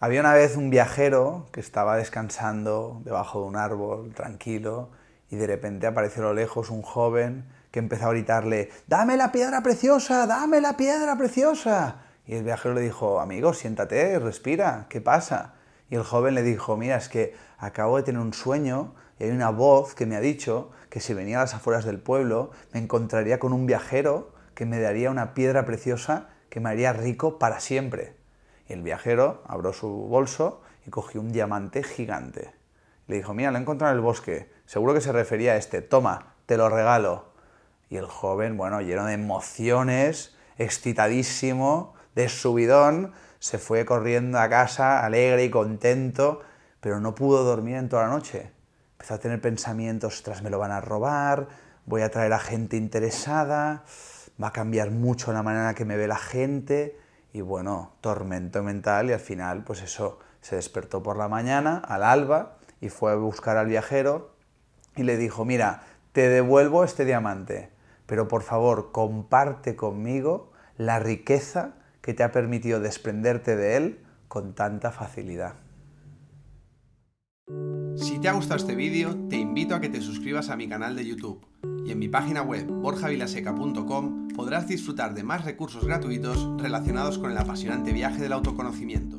Había una vez un viajero que estaba descansando debajo de un árbol, tranquilo, y de repente apareció a lo lejos un joven que empezó a gritarle, ¡Dame la piedra preciosa! ¡Dame la piedra preciosa! Y el viajero le dijo, amigo, siéntate, respira, ¿qué pasa? Y el joven le dijo, mira, es que acabo de tener un sueño y hay una voz que me ha dicho que si venía a las afueras del pueblo me encontraría con un viajero que me daría una piedra preciosa que me haría rico para siempre el viajero abrió su bolso y cogió un diamante gigante. Le dijo, mira, lo he encontrado en el bosque, seguro que se refería a este, toma, te lo regalo. Y el joven, bueno, lleno de emociones, excitadísimo, de subidón, se fue corriendo a casa, alegre y contento, pero no pudo dormir en toda la noche. Empezó a tener pensamientos, tras me lo van a robar, voy a traer a gente interesada, va a cambiar mucho la manera que me ve la gente y bueno, tormento mental y al final pues eso, se despertó por la mañana, al alba, y fue a buscar al viajero y le dijo, mira, te devuelvo este diamante, pero por favor comparte conmigo la riqueza que te ha permitido desprenderte de él con tanta facilidad. Si te ha gustado este vídeo, te invito a que te suscribas a mi canal de YouTube y en mi página web borjavilaseca.com podrás disfrutar de más recursos gratuitos relacionados con el apasionante viaje del autoconocimiento.